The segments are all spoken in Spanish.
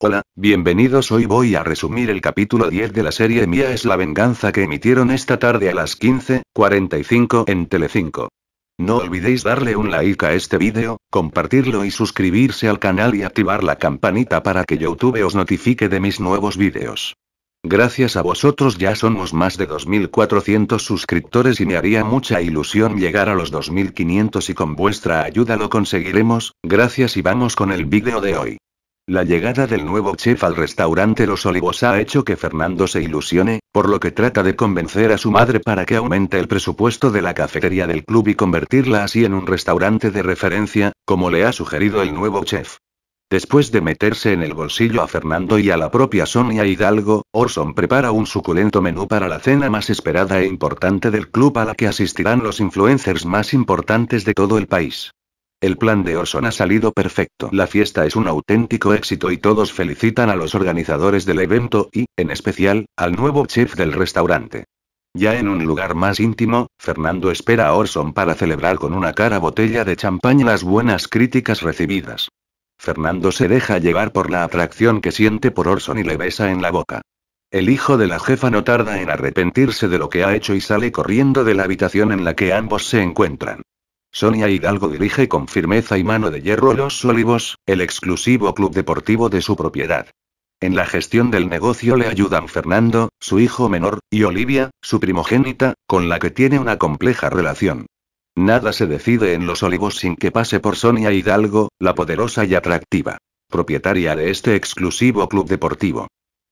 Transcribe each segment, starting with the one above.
Hola, bienvenidos. Hoy voy a resumir el capítulo 10 de la serie Mía es la venganza que emitieron esta tarde a las 15:45 en Telecinco. No olvidéis darle un like a este vídeo, compartirlo y suscribirse al canal y activar la campanita para que YouTube os notifique de mis nuevos vídeos. Gracias a vosotros ya somos más de 2.400 suscriptores y me haría mucha ilusión llegar a los 2.500 y con vuestra ayuda lo conseguiremos, gracias y vamos con el vídeo de hoy. La llegada del nuevo chef al restaurante Los Olivos ha hecho que Fernando se ilusione, por lo que trata de convencer a su madre para que aumente el presupuesto de la cafetería del club y convertirla así en un restaurante de referencia, como le ha sugerido el nuevo chef. Después de meterse en el bolsillo a Fernando y a la propia Sonia Hidalgo, Orson prepara un suculento menú para la cena más esperada e importante del club a la que asistirán los influencers más importantes de todo el país. El plan de Orson ha salido perfecto. La fiesta es un auténtico éxito y todos felicitan a los organizadores del evento y, en especial, al nuevo chef del restaurante. Ya en un lugar más íntimo, Fernando espera a Orson para celebrar con una cara botella de champaña las buenas críticas recibidas. Fernando se deja llevar por la atracción que siente por Orson y le besa en la boca. El hijo de la jefa no tarda en arrepentirse de lo que ha hecho y sale corriendo de la habitación en la que ambos se encuentran. Sonia Hidalgo dirige con firmeza y mano de hierro Los Olivos, el exclusivo club deportivo de su propiedad. En la gestión del negocio le ayudan Fernando, su hijo menor, y Olivia, su primogénita, con la que tiene una compleja relación. Nada se decide en Los Olivos sin que pase por Sonia Hidalgo, la poderosa y atractiva propietaria de este exclusivo club deportivo.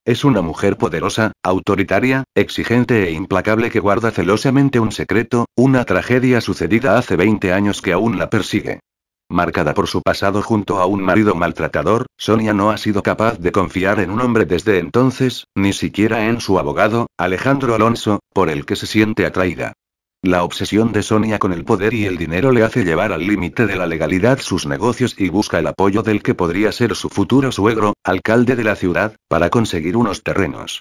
Es una mujer poderosa, autoritaria, exigente e implacable que guarda celosamente un secreto, una tragedia sucedida hace 20 años que aún la persigue. Marcada por su pasado junto a un marido maltratador, Sonia no ha sido capaz de confiar en un hombre desde entonces, ni siquiera en su abogado, Alejandro Alonso, por el que se siente atraída. La obsesión de Sonia con el poder y el dinero le hace llevar al límite de la legalidad sus negocios y busca el apoyo del que podría ser su futuro suegro, alcalde de la ciudad, para conseguir unos terrenos.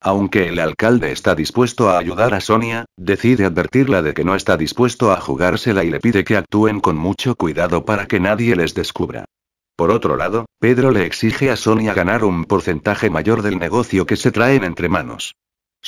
Aunque el alcalde está dispuesto a ayudar a Sonia, decide advertirla de que no está dispuesto a jugársela y le pide que actúen con mucho cuidado para que nadie les descubra. Por otro lado, Pedro le exige a Sonia ganar un porcentaje mayor del negocio que se traen entre manos.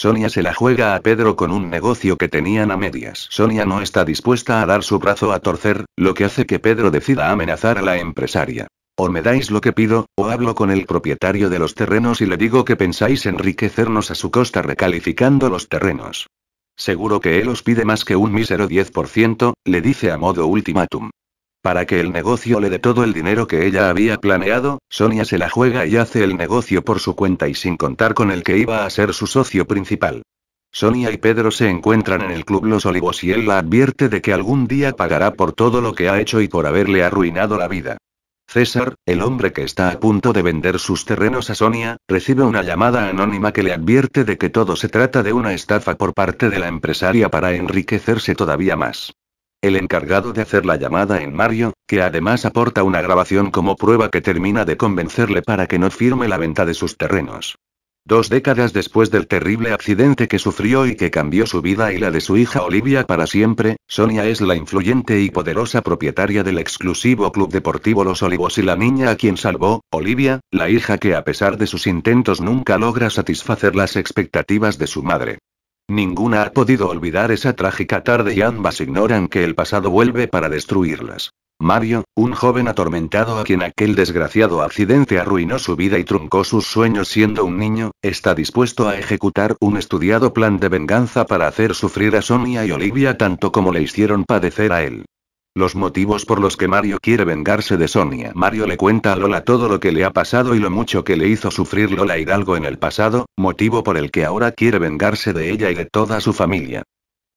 Sonia se la juega a Pedro con un negocio que tenían a medias. Sonia no está dispuesta a dar su brazo a torcer, lo que hace que Pedro decida amenazar a la empresaria. O me dais lo que pido, o hablo con el propietario de los terrenos y le digo que pensáis enriquecernos a su costa recalificando los terrenos. Seguro que él os pide más que un mísero 10%, le dice a modo ultimátum. Para que el negocio le dé todo el dinero que ella había planeado, Sonia se la juega y hace el negocio por su cuenta y sin contar con el que iba a ser su socio principal. Sonia y Pedro se encuentran en el club Los Olivos y él la advierte de que algún día pagará por todo lo que ha hecho y por haberle arruinado la vida. César, el hombre que está a punto de vender sus terrenos a Sonia, recibe una llamada anónima que le advierte de que todo se trata de una estafa por parte de la empresaria para enriquecerse todavía más el encargado de hacer la llamada en Mario, que además aporta una grabación como prueba que termina de convencerle para que no firme la venta de sus terrenos. Dos décadas después del terrible accidente que sufrió y que cambió su vida y la de su hija Olivia para siempre, Sonia es la influyente y poderosa propietaria del exclusivo club deportivo Los Olivos y la niña a quien salvó, Olivia, la hija que a pesar de sus intentos nunca logra satisfacer las expectativas de su madre. Ninguna ha podido olvidar esa trágica tarde y ambas ignoran que el pasado vuelve para destruirlas. Mario, un joven atormentado a quien aquel desgraciado accidente arruinó su vida y truncó sus sueños siendo un niño, está dispuesto a ejecutar un estudiado plan de venganza para hacer sufrir a Sonia y Olivia tanto como le hicieron padecer a él. Los motivos por los que Mario quiere vengarse de Sonia. Mario le cuenta a Lola todo lo que le ha pasado y lo mucho que le hizo sufrir Lola Hidalgo en el pasado, motivo por el que ahora quiere vengarse de ella y de toda su familia.